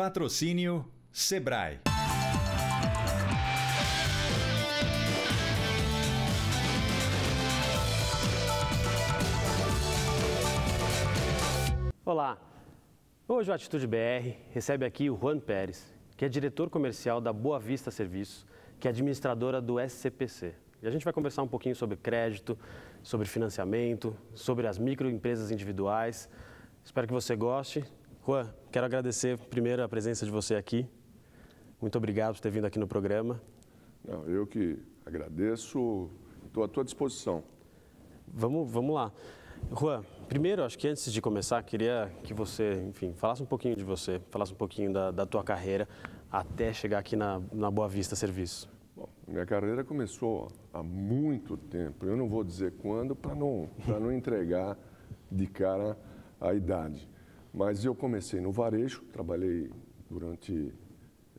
Patrocínio Sebrae. Olá. Hoje o Atitude BR recebe aqui o Juan Pérez, que é diretor comercial da Boa Vista Serviços, que é administradora do SCPC. E a gente vai conversar um pouquinho sobre crédito, sobre financiamento, sobre as microempresas individuais. Espero que você goste. Juan, quero agradecer primeiro a presença de você aqui. Muito obrigado por ter vindo aqui no programa. Não, eu que agradeço, estou à tua disposição. Vamos, vamos lá. Juan, primeiro, acho que antes de começar, queria que você, enfim, falasse um pouquinho de você, falasse um pouquinho da, da tua carreira até chegar aqui na, na Boa Vista Serviço. Bom, minha carreira começou há muito tempo, eu não vou dizer quando para não, não entregar de cara a idade. Mas eu comecei no varejo, trabalhei durante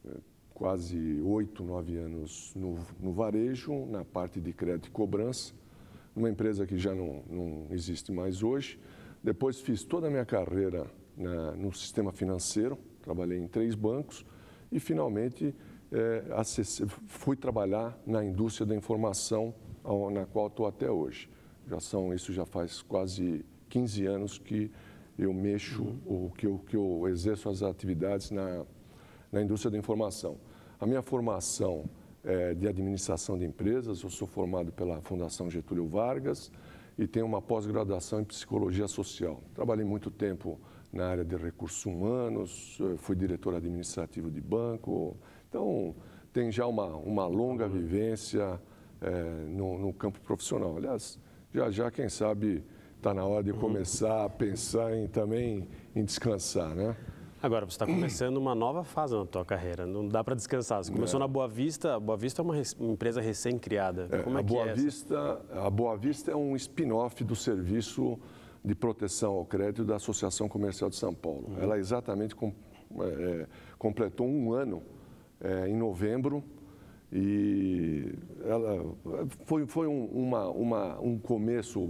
eh, quase oito, nove anos no, no, varejo, na parte de crédito e cobrança, numa empresa que já não, não existe mais hoje. Depois fiz toda a minha carreira na, no sistema financeiro, trabalhei em três bancos e finalmente é, fui trabalhar na indústria da informação, na qual estou até hoje. Já são, isso já faz quase 15 anos que eu mexo, uhum. que eu, que eu exerço as atividades na, na indústria da informação. A minha formação é de administração de empresas, eu sou formado pela Fundação Getúlio Vargas e tenho uma pós-graduação em psicologia social. Trabalhei muito tempo na área de recursos humanos, eh, fui diretor administrativo de banco, então tem já uma, uma longa vivência é, no, no campo profissional. Aliás, já já, quem sabe, está na hora de uhum. começar a pensar em também em descansar, né? Agora, você está começando uma nova fase na tua carreira, não dá para descansar. Você começou é. na Boa Vista, a Boa Vista é uma empresa recém-criada. É, Como é a que Boa é Vista, essa? A Boa Vista é um spin-off do serviço de proteção ao crédito da Associação Comercial de São Paulo. Uhum. Ela exatamente com, é, é completou um ano é, em novembro e ela foi, foi um, uma, uma, um começo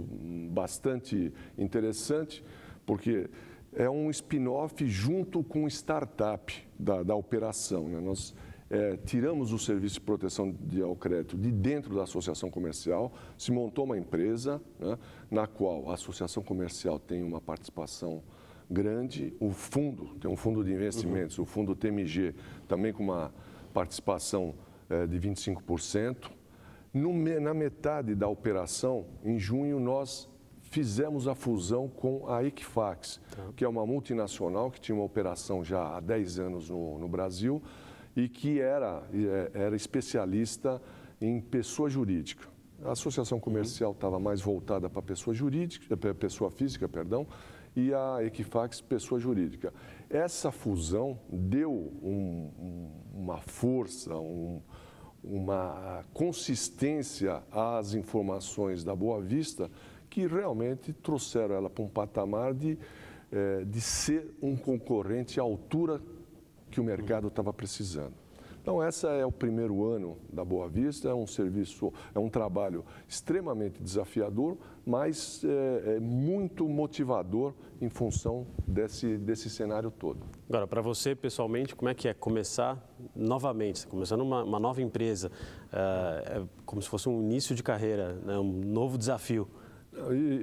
bastante interessante, porque é um spin-off junto com startup da, da operação. Né? Nós é, tiramos o serviço de proteção de, ao crédito de dentro da associação comercial, se montou uma empresa né, na qual a associação comercial tem uma participação grande, o fundo, tem um fundo de investimentos, uhum. o fundo TMG, também com uma participação grande é, de 25%. No, na metade da operação, em junho, nós fizemos a fusão com a Equifax, tá. que é uma multinacional que tinha uma operação já há 10 anos no, no Brasil e que era, é, era especialista em pessoa jurídica. A associação uhum. comercial estava uhum. mais voltada para pessoa jurídica, pessoa física, perdão, e a Equifax pessoa jurídica. Essa fusão deu um, uma força, um, uma consistência às informações da Boa Vista que realmente trouxeram ela para um patamar de, eh, de ser um concorrente à altura que o mercado estava precisando. Então, essa é o primeiro ano da Boa Vista, é um serviço, é um trabalho extremamente desafiador, mas é, é muito motivador em função desse, desse cenário todo. Agora, para você pessoalmente, como é que é começar novamente, tá começando uma, uma nova empresa, é, é como se fosse um início de carreira, né, um novo desafio?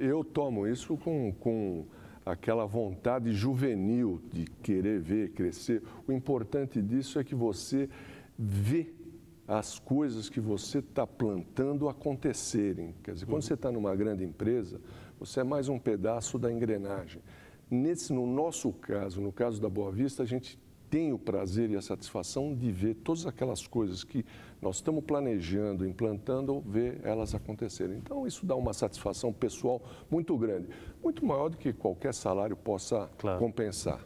Eu tomo isso com, com aquela vontade juvenil de querer ver crescer. O importante disso é que você vê as coisas que você está plantando acontecerem. Quer dizer, quando uhum. você está numa grande empresa, você é mais um pedaço da engrenagem. Nesse, no nosso caso, no caso da Boa Vista, a gente tem o prazer e a satisfação de ver todas aquelas coisas que nós estamos planejando, implantando, ver elas acontecerem. Então, isso dá uma satisfação pessoal muito grande, muito maior do que qualquer salário possa claro. compensar.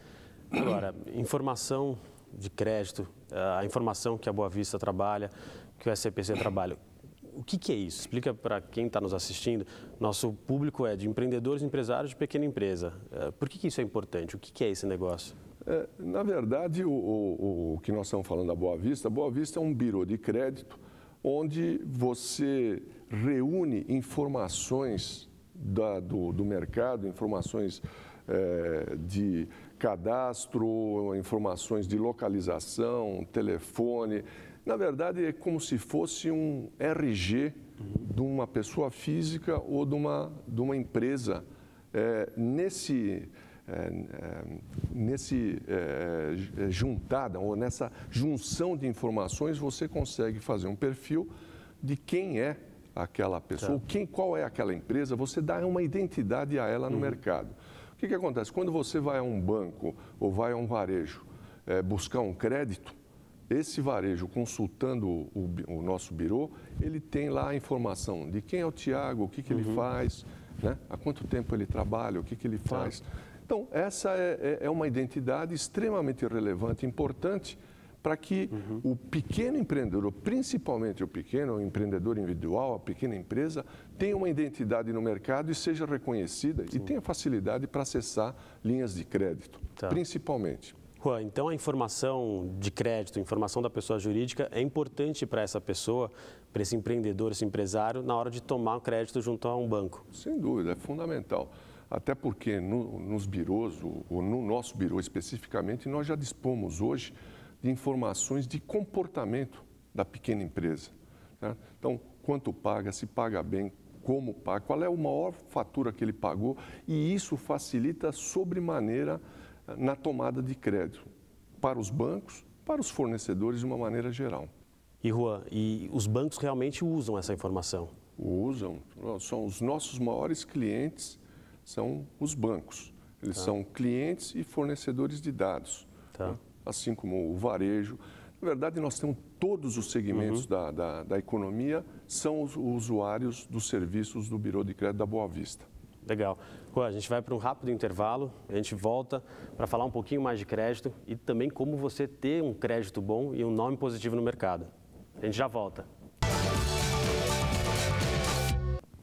Agora, informação de crédito, eh, a informação que a Boa Vista trabalha, que o SCPC trabalha, o que, que, é isso? Explica para quem está nos assistindo. Nosso público é de empreendedores, empresários de pequena empresa. Eh, por que, que isso é importante? O que, que é esse negócio? É, na verdade, o, o, o, que nós estamos falando da Boa Vista, a Boa Vista é um birô de crédito onde você reúne informações da, do, do, mercado, informações é, de cadastro, informações de localização, telefone. Na verdade, é como se fosse um RG de uma pessoa física ou de uma, de uma empresa. É, nesse é, é, nesse é, juntada ou nessa junção de informações você consegue fazer um perfil de quem é aquela pessoa, tá. quem, qual é aquela empresa, você dá uma identidade a ela no uhum. mercado. O que, que acontece? Quando você vai a um banco ou vai a um varejo é, buscar um crédito, esse varejo, consultando o, o, nosso birô, ele tem lá a informação de quem é o Tiago, o que, que uhum. ele faz, né? há quanto tempo ele trabalha, o que, que ele tá. faz. Tá. Então, essa é, é, é uma identidade extremamente relevante, importante, para que uhum. o pequeno empreendedor, principalmente o pequeno o empreendedor individual, a pequena empresa, tenha uma identidade no mercado e seja reconhecida Sim. e tenha facilidade para acessar linhas de crédito, tá. principalmente. Juan, então a informação de crédito, informação da pessoa jurídica é importante para essa pessoa, para esse empreendedor, esse empresário, na hora de tomar crédito junto a um banco? Sem dúvida, é fundamental. Até porque no, nos birôs, ou no nosso birô especificamente, nós já dispomos hoje de informações de comportamento da pequena empresa. Né? Então, quanto paga, se paga bem, como paga, qual é a maior fatura que ele pagou, e isso facilita sobremaneira eh, na tomada de crédito para os bancos, para os fornecedores de uma maneira geral. E Juan, e os bancos realmente usam essa informação? Usam, são os nossos maiores clientes são os bancos. Eles tá. são clientes e fornecedores de dados, tá. né? assim como o varejo. Na verdade, nós temos todos os segmentos uhum. da, da, da, economia são os usuários dos serviços do Biro de Crédito da Boa Vista. Legal. Juan, a gente vai para um rápido intervalo, a gente volta para falar um pouquinho mais de crédito e também como você ter um crédito bom e um nome positivo no mercado. A gente já volta.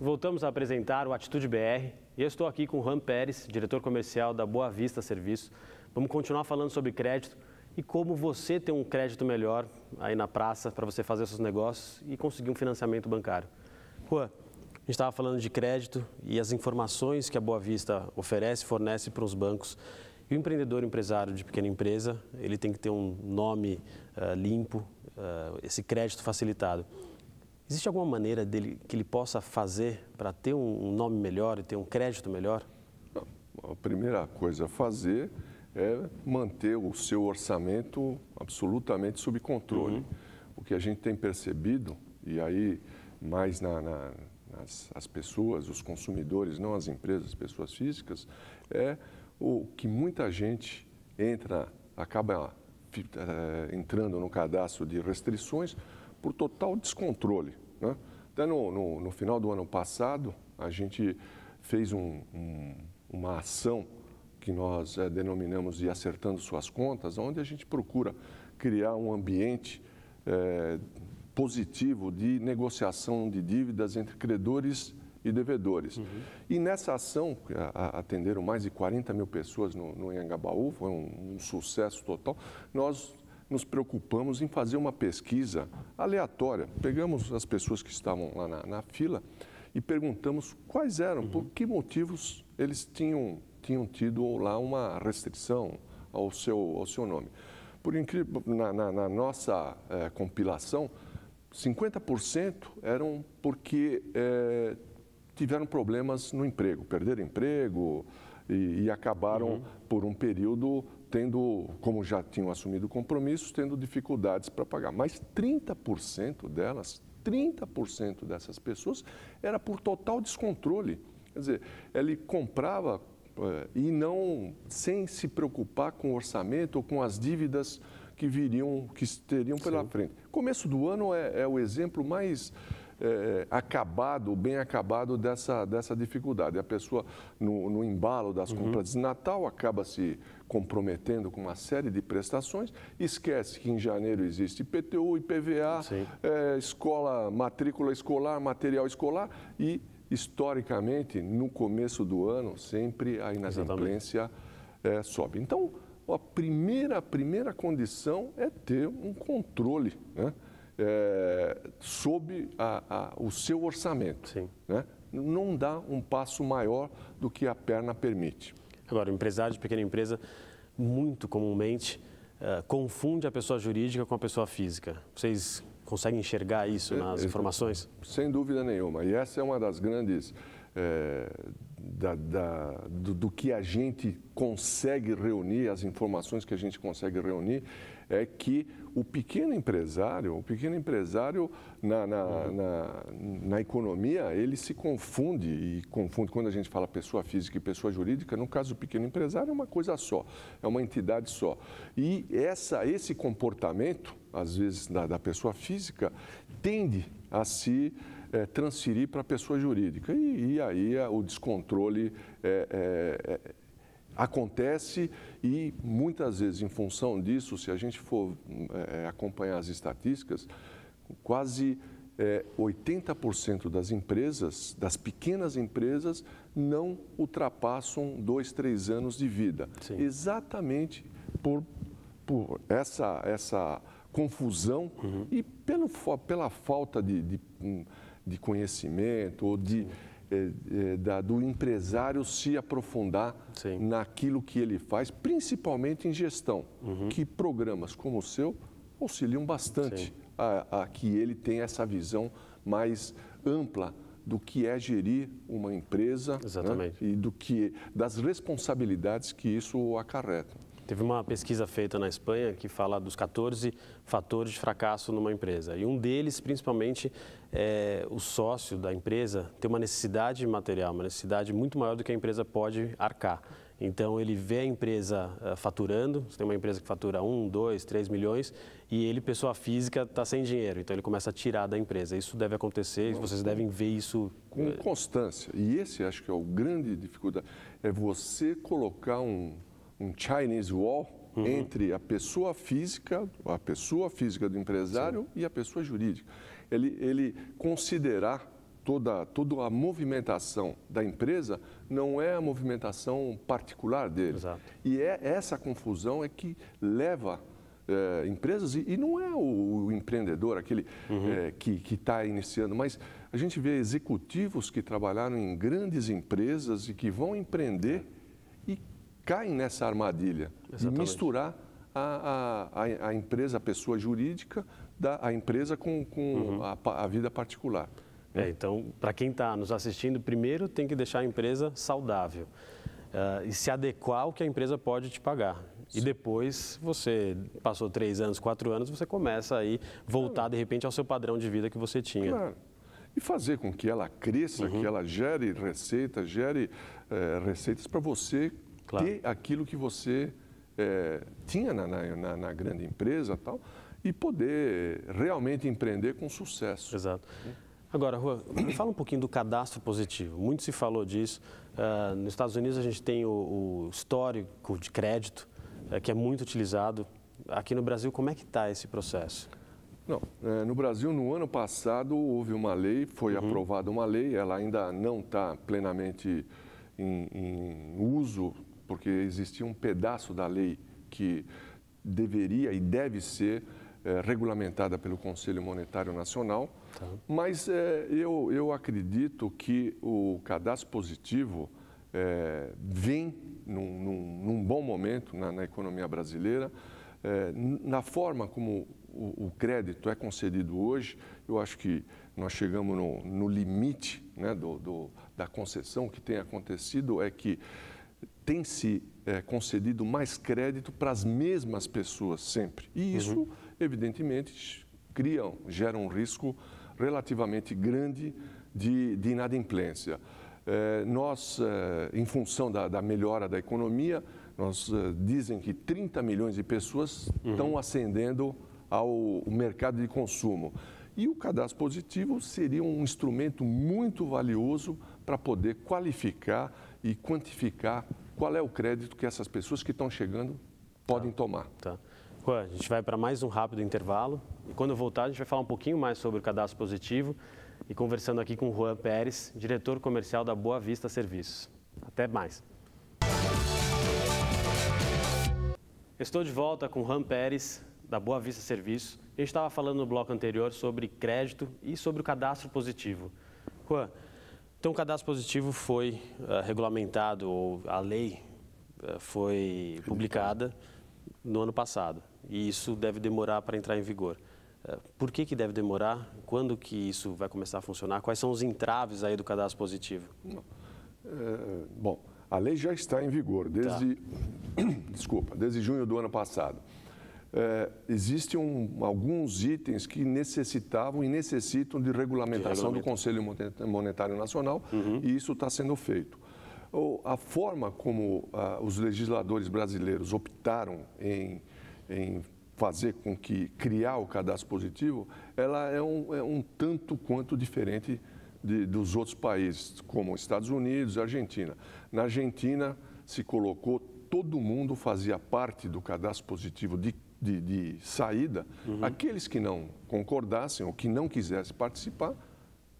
Voltamos a apresentar o Atitude BR e eu estou aqui com o Ram Pérez, diretor comercial da Boa Vista Serviços. Vamos continuar falando sobre crédito e como você ter um crédito melhor aí na praça para você fazer seus negócios e conseguir um financiamento bancário. Juan, a gente estava falando de crédito e as informações que a Boa Vista oferece, fornece para os bancos. E o empreendedor, empresário de pequena empresa, ele tem que ter um nome uh, limpo, uh, esse crédito facilitado. Existe alguma maneira dele que ele possa fazer para ter um nome melhor e ter um crédito melhor? A primeira coisa a fazer é manter o seu orçamento absolutamente sob controle. Uhum. O que a gente tem percebido, e aí mais na, na, nas as pessoas, os consumidores, não as empresas, as pessoas físicas, é o que muita gente entra, acaba eh, entrando no cadastro de restrições por total descontrole. Né? Até no, no, no, final do ano passado, a gente fez um, um, uma ação que nós é, denominamos de Acertando Suas Contas, onde a gente procura criar um ambiente é, positivo de negociação de dívidas entre credores e devedores. Uhum. E nessa ação, atenderam mais de 40 mil pessoas no, no foi um, um, sucesso total. Nós nos preocupamos em fazer uma pesquisa aleatória. Pegamos as pessoas que estavam lá na, na fila e perguntamos quais eram, uhum. por que motivos eles tinham, tinham tido lá uma restrição ao seu, ao seu nome. Por incrível, na, na, na nossa eh, compilação, 50% eram porque eh, tiveram problemas no emprego, perderam emprego e, e acabaram uhum. por um período tendo, como já tinham assumido compromissos, tendo dificuldades para pagar. Mas 30% delas, 30% dessas pessoas era por total descontrole. Quer dizer, ele comprava eh, e não sem se preocupar com o orçamento ou com as dívidas que viriam, que teriam pela Sim. frente. Começo do ano é, é o exemplo mais é, é, acabado, bem acabado dessa, dessa dificuldade. A pessoa, no, no embalo das uhum. compras uhum. de Natal, acaba se comprometendo com uma série de prestações, esquece que em janeiro existe IPTU, IPVA, é, escola, matrícula escolar, material escolar e, historicamente, no começo do ano, sempre a inadimplência é, sobe. Então, a primeira, a primeira condição é ter um controle, né? é, sob a, a, o seu orçamento. Sim. Né? Não dá um passo maior do que a perna permite. Agora, o empresário de pequena empresa, muito comumente, eh, confunde a pessoa jurídica com a pessoa física. Vocês conseguem enxergar isso eh, nas é, informações? Sem dúvida nenhuma. E essa é uma das grandes é, da, da, do, do, que a gente consegue reunir, as informações que a gente consegue reunir, é que o pequeno empresário, o pequeno empresário na, na, uhum. na, na economia, ele se confunde, e confunde quando a gente fala pessoa física e pessoa jurídica, no caso do pequeno empresário é uma coisa só, é uma entidade só. E essa, esse comportamento, às vezes, da, da pessoa física, tende a se é, transferir para a pessoa jurídica. E, e aí a, é, o descontrole é, é, é, acontece e muitas vezes, em função disso, se a gente for acompanhar as estatísticas, quase 80% das empresas, das pequenas empresas, não ultrapassam dois, três anos de vida. Sim. Exatamente por, por essa, essa confusão uhum. e pelo, pela falta de, de, hum, de conhecimento ou de, eh, eh, da, do empresário se aprofundar Sim. naquilo que ele faz, principalmente em gestão, uhum. que programas como o seu auxiliam bastante a, a que ele tenha essa visão mais ampla do que é gerir uma empresa né? e do que das responsabilidades que isso acarreta. Teve uma pesquisa feita na Espanha que fala dos 14 fatores de fracasso numa empresa. E um deles, principalmente, é o sócio da empresa tem uma necessidade material, uma necessidade muito maior do que a empresa pode arcar. Então, ele vê a empresa eh, faturando, você tem uma empresa que fatura 1, 2, 3 milhões, e ele, pessoa física, está sem dinheiro. Então, ele começa a tirar da empresa. Isso deve acontecer, vocês devem ver isso... Com eh, constância. E esse, acho que é o grande dificuldade, é você colocar um um Chinese Wall uhum. entre a pessoa física, a pessoa física do empresário Sim. e a pessoa jurídica. Ele, ele considerar toda, toda a movimentação da empresa não é a movimentação particular dele. Exato. E é essa confusão é que leva é, empresas, e, e, não é o, o empreendedor, aquele uhum. é, que está iniciando, mas a gente vê executivos que trabalharam em grandes empresas e que vão empreender. É caem nessa armadilha Exatamente. de misturar a, a, a, empresa, a pessoa jurídica, da, a empresa com, com uhum. a, a, vida particular. Né? É, então, para quem está nos assistindo, primeiro tem que deixar a empresa saudável uh, e se adequar ao que a empresa pode te pagar. E depois, você passou três anos, quatro anos, você começa aí voltar de repente ao seu padrão de vida que você tinha. Claro. E fazer com que ela cresça, uhum. que ela gere receita, gere é, receitas para você claro. ter aquilo que você é, tinha na, na, na, grande empresa tal, e poder realmente empreender com sucesso. Exato. Agora, me fala um pouquinho do cadastro positivo. Muito se falou disso. Uh, nos Estados Unidos a gente tem o, o histórico de crédito, uh, que é muito utilizado. Aqui no Brasil, como é que está esse processo? Não, é, no Brasil, no ano passado, houve uma lei, foi uhum. aprovada uma lei, ela ainda não está plenamente em, em, uso porque existia um pedaço da lei que deveria e deve ser é, regulamentada pelo Conselho Monetário Nacional, tá. mas é, eu, eu acredito que o cadastro positivo é, vem num, num, num, bom momento na, na economia brasileira. na forma como o, o, crédito é concedido hoje, eu acho que nós chegamos no, no limite né, do, do, da concessão. O que tem acontecido é que tem se é, concedido mais crédito para as mesmas pessoas sempre. E uhum. isso, uhum. evidentemente, cria, gera um risco relativamente grande de, de inadimplência. É, nós, é, em função da, da, melhora da economia, nós é, dizem que 30 milhões de pessoas uhum. estão ascendendo ao mercado de consumo. E o cadastro positivo seria um instrumento muito valioso para poder qualificar e quantificar qual é o crédito que essas pessoas que estão chegando podem tá. tomar. Tá. Juan, a gente vai para mais um rápido intervalo e quando voltar a gente vai falar um pouquinho mais sobre o cadastro positivo e conversando aqui com Juan Pérez, diretor comercial da Boa Vista Serviços. Até mais. Estou de volta com Juan Pérez, da Boa Vista Serviços. A gente estava falando no bloco anterior sobre crédito e sobre o cadastro positivo. Juan, então, o cadastro positivo foi uh, regulamentado, ou a lei uh, foi publicada no ano passado. E isso deve demorar para entrar em vigor. Uh, por que, que deve demorar? Quando que isso vai começar a funcionar? Quais são os entraves aí do cadastro positivo? bom, a lei já está em vigor tá. desde, tá. desculpa, desde junho do ano passado é, existem um, alguns itens que necessitavam e necessitam de regulamentação de do Conselho Monetário Nacional uhum. e isso está sendo feito. a forma como ah, os legisladores brasileiros optaram em, em fazer com que criar o cadastro positivo, ela é um, é um tanto quanto diferente de, dos outros países, como Estados Unidos, Argentina. Na Argentina se colocou todo mundo fazia parte do cadastro positivo de de, de saída, uhum. aqueles que não concordassem ou que não quisessem participar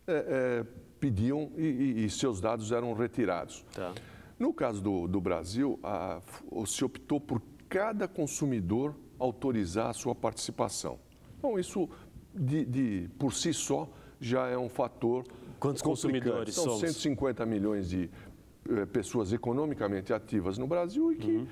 é, é, pediam e, e, e, seus dados eram retirados. Tá. No caso do, do Brasil, a, se optou por cada consumidor autorizar a sua participação. Então, isso de, de por si só já é um fator. Quantos consumidores São 150 milhões de eh, pessoas economicamente ativas no Brasil e que uhum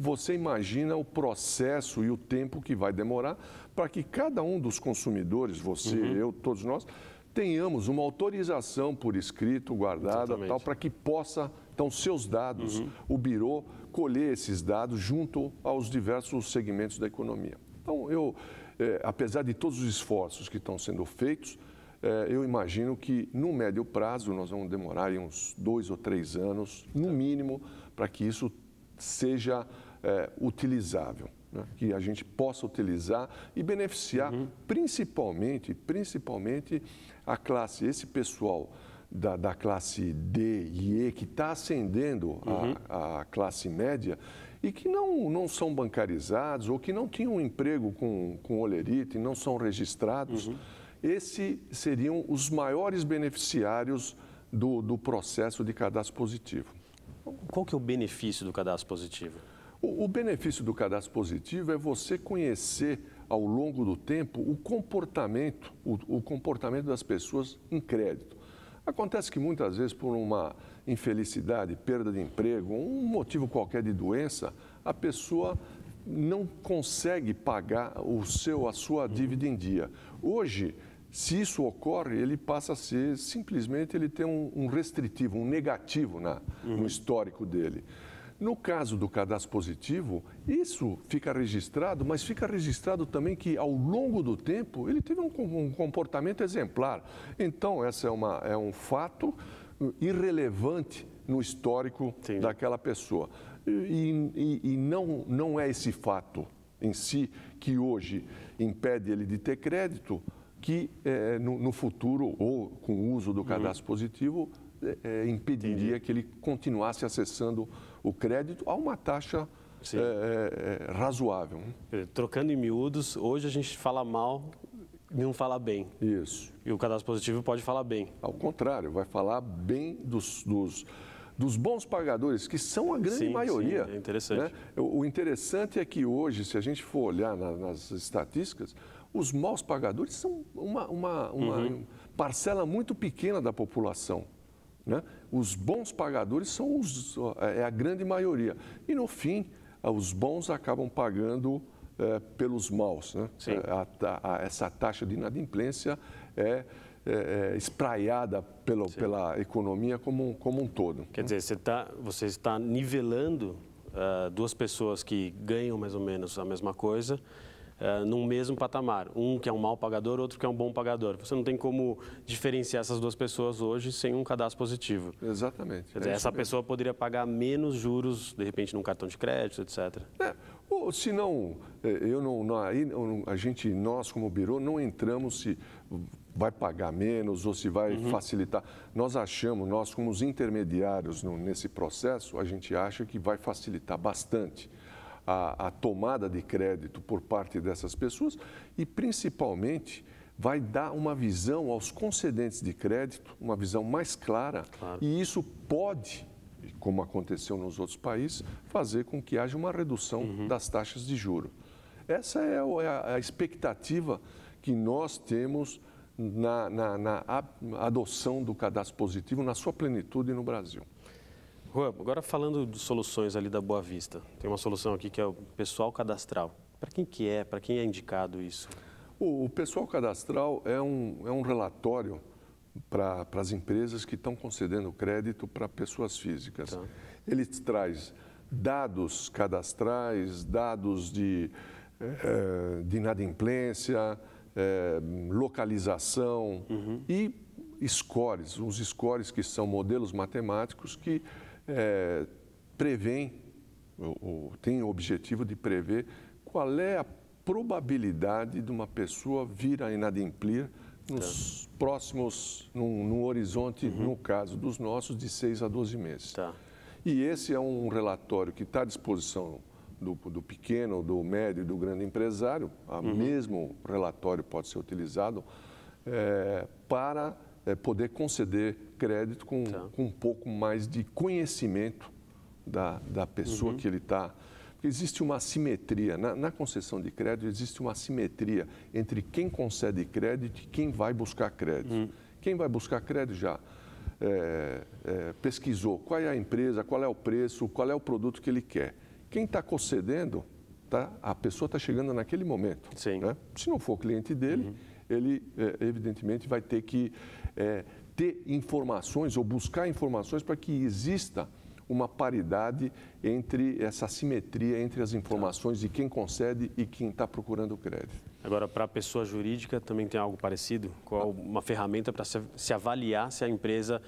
você imagina o processo e o tempo que vai demorar para que cada um dos consumidores, você, uhum. eu, todos nós, tenhamos uma autorização por escrito, guardada, tal, para que possa, então, seus dados, uhum. o Biro, colher esses dados junto aos diversos segmentos da economia. Então, eu, é, apesar de todos os esforços que estão sendo feitos, é, eu imagino que no médio prazo nós vamos demorar uns dois ou três anos, no mínimo, para que isso seja é, utilizável, né? que a gente possa utilizar e beneficiar uhum. principalmente, principalmente a classe, esse pessoal da, da classe D e E que está ascendendo uhum. a, a classe média e que não, não são bancarizados ou que não tinham um emprego com, com olerite, não são registrados, uhum. esses seriam os maiores beneficiários do, do processo de cadastro positivo. Qual que é o benefício do cadastro positivo? O, o benefício do cadastro positivo é você conhecer ao longo do tempo o comportamento, o, o comportamento das pessoas em crédito. Acontece que muitas vezes por uma infelicidade, perda de emprego, um motivo qualquer de doença, a pessoa não consegue pagar o seu a sua dívida em dia. Hoje se isso ocorre, ele passa a ser simplesmente ele tem um, um restritivo, um negativo na, uhum. no histórico dele. No caso do cadastro positivo, isso fica registrado, mas fica registrado também que ao longo do tempo ele teve um, um comportamento exemplar. Então, essa é, uma, é um fato uh, irrelevante no histórico Sim. daquela pessoa. E, e, e, não, não é esse fato em si que hoje impede ele de ter crédito, que eh, no, no, futuro, ou com o uso do uhum. cadastro uhum. positivo, eh, eh, impediria Entendi. que ele continuasse acessando o crédito a uma taxa razoável. Né? Trocando em miúdos, hoje a gente fala mal não fala bem. Isso. E o cadastro positivo pode falar bem. Ao contrário, vai falar bem dos, dos, dos bons pagadores, que são a grande sim, maioria. Sim, é interessante. Né? O, o, interessante é que hoje, se a gente for olhar na, nas estatísticas, os maus pagadores são uma, uma, uma uhum. parcela muito pequena da população. Né? Os bons pagadores são os, é, é a grande maioria. E, no fim, ah, os bons acabam pagando é, pelos maus. Né? É, a, a, essa taxa de inadimplência é, é, é espraiada pelo, pela economia como, como um todo. Quer dizer, você, tá, você está nivelando uh, duas pessoas que ganham mais ou menos a mesma coisa eh, num mesmo patamar. Um que é um mau pagador, outro que é um bom pagador. Você não tem como diferenciar essas duas pessoas hoje sem um cadastro positivo. Exatamente. Quer é dizer, é essa mesmo. pessoa poderia pagar menos juros, de repente, num cartão de crédito, etc. É, ou se não, eh, eu não, aí, a gente, nós como Biro, não entramos se vai pagar menos ou se vai uhum. facilitar. Nós achamos, nós como os intermediários no, nesse processo, a gente acha que vai facilitar bastante a, a tomada de crédito por parte dessas pessoas e, principalmente, vai dar uma visão aos concedentes de crédito, uma visão mais clara, claro. e isso pode, como aconteceu nos outros países, fazer com que haja uma redução uhum. das taxas de juro. Essa é, é a, expectativa que nós temos na, na, na adoção do cadastro positivo na sua plenitude no Brasil. Juan, agora falando de soluções ali da Boa Vista, tem uma solução aqui que é o pessoal cadastral. Para quem que é, para quem é indicado isso? O, o pessoal cadastral é um, é um relatório para as empresas que estão concedendo crédito para pessoas físicas. Tá. Ele traz dados cadastrais, dados de, é, de inadimplência, é, localização uhum. e scores, uns scores que são modelos matemáticos que é, prevêem, ou, ou tem o objetivo de prever qual é a probabilidade de uma pessoa vir a inadimplir nos tá. próximos, num, num horizonte, uhum. no caso dos nossos, de 6 a 12 meses. Tá. E esse é um relatório que está à disposição do, do, pequeno, do médio e do grande empresário, o uhum. mesmo relatório pode ser utilizado é, para é, poder conceder crédito com, tá. com um pouco mais de conhecimento da, da pessoa uhum. que ele está. Existe uma assimetria, na, na, concessão de crédito, existe uma assimetria entre quem concede crédito e quem vai buscar crédito. Uhum. Quem vai buscar crédito já é, é, pesquisou qual é a empresa, qual é o preço, qual é o produto que ele quer. Quem está concedendo, tá, a pessoa está chegando naquele momento. Né? Se não for cliente dele. Uhum ele é, evidentemente vai ter que é, ter informações ou buscar informações para que exista uma paridade entre essa simetria entre as informações de quem concede e quem está procurando o crédito. Agora, para a pessoa jurídica também tem algo parecido? Qual uma ferramenta para se avaliar se a empresa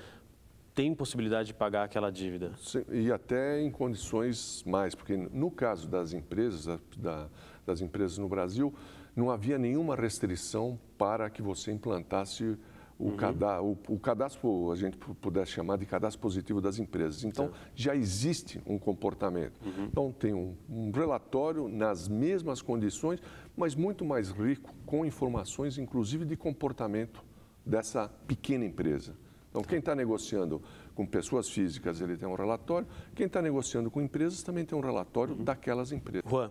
tem possibilidade de pagar aquela dívida? Sim, e até em condições mais, porque no caso das empresas, da, das empresas no Brasil, não havia nenhuma restrição para que você implantasse o, uhum. cada, o, o, cadastro, a gente pudesse chamar de cadastro positivo das empresas. Então, certo. já existe um comportamento. Uhum. Então, tem um, um, relatório nas mesmas condições, mas muito mais rico, com informações, inclusive, de comportamento dessa pequena empresa. Então, quem está negociando com pessoas físicas, ele tem um relatório. Quem está negociando com empresas também tem um relatório uhum. daquelas empresas. Juan,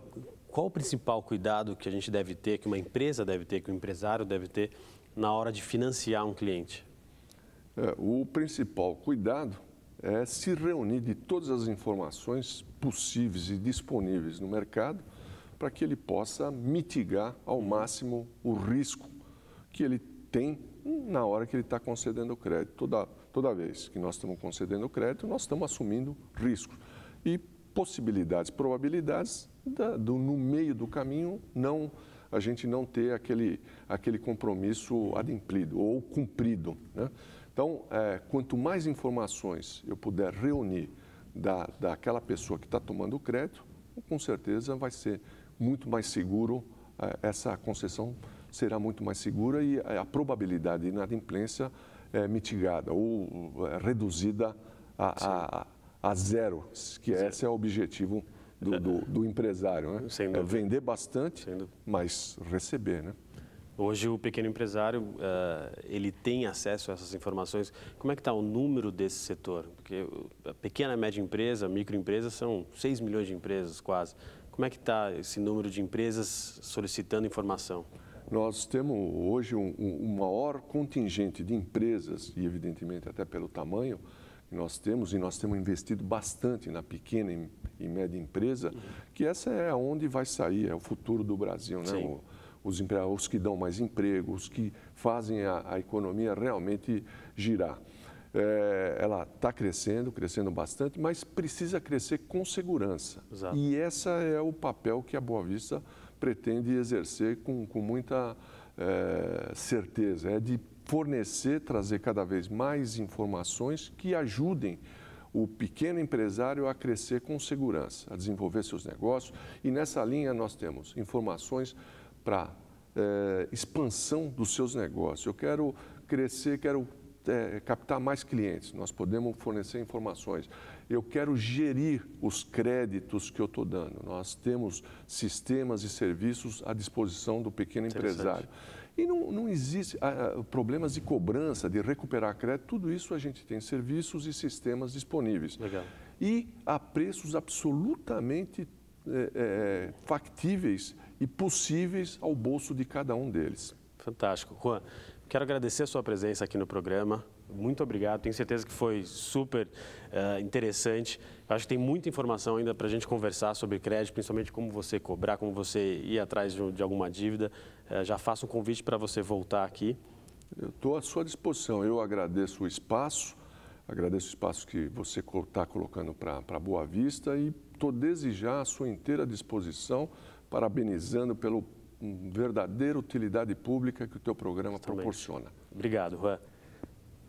qual o principal cuidado que a gente deve ter, que uma empresa deve ter, que o um empresário deve ter na hora de financiar um cliente? É, o principal cuidado é se reunir de todas as informações possíveis e disponíveis no mercado para que ele possa mitigar ao máximo o risco que ele tem na hora que ele está concedendo o crédito. Toda, toda vez que nós estamos concedendo o crédito, nós estamos assumindo riscos e possibilidades, probabilidades da, do, no meio do caminho não a gente não ter aquele, aquele compromisso adimplido ou cumprido. Né? Então, é, quanto mais informações eu puder reunir da, daquela pessoa que está tomando o crédito, com certeza vai ser muito mais seguro, é, essa concessão será muito mais segura e a probabilidade de inadimplência é mitigada ou é, reduzida a, a, a zero, que esse é o objetivo do, do, do empresário, né? É vender bastante, mas receber, né? Hoje o pequeno empresário uh, ele tem acesso a essas informações. Como é que está o número desse setor? Porque a pequena e média empresa, microempresa são 6 milhões de empresas quase. Como é que está esse número de empresas solicitando informação? Nós temos hoje um, um maior contingente de empresas, e evidentemente até pelo tamanho, que nós temos, e nós temos investido bastante na pequena e, média empresa, uhum. que essa é onde vai sair, é o futuro do Brasil, né? O, os, empregos que dão mais emprego, os que fazem a, a economia realmente girar. É, ela está crescendo, crescendo bastante, mas precisa crescer com segurança. Exato. E esse é o papel que a Boa Vista pretende exercer com, com muita é, certeza. É de fornecer, trazer cada vez mais informações que ajudem o pequeno empresário a crescer com segurança, a desenvolver seus negócios. E nessa linha nós temos informações para é, expansão dos seus negócios. Eu quero crescer, quero é, captar mais clientes, nós podemos fornecer informações. Eu quero gerir os créditos que eu estou dando. Nós temos sistemas e serviços à disposição do pequeno empresário. E não, não existe ah, ah, problemas de cobrança, de recuperar crédito, tudo isso a gente tem serviços e sistemas disponíveis. Legal. E a preços absolutamente é, é, factíveis e possíveis ao bolso de cada um deles. Fantástico. Juan, quero agradecer a sua presença aqui no programa muito obrigado. Tenho certeza que foi super uh, interessante. Eu acho que tem muita informação ainda para a gente conversar sobre crédito, principalmente como você cobrar, como você ir atrás de, de alguma dívida. Uh, já faço um convite para você voltar aqui. Eu estou à sua disposição. Eu agradeço o espaço, agradeço o espaço que você está colocando para Boa Vista e estou desejar a sua inteira disposição, parabenizando pelo hum, verdadeira utilidade pública que o teu programa Justamente. proporciona. Obrigado, Juan.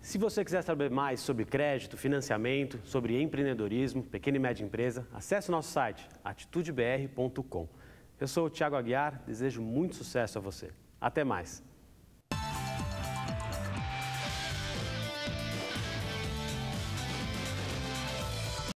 Se você quiser saber mais sobre crédito, financiamento, sobre empreendedorismo, pequena e média empresa, acesse o nosso site atitudebr.com. Eu sou o Tiago Aguiar, desejo muito sucesso a você. Até mais!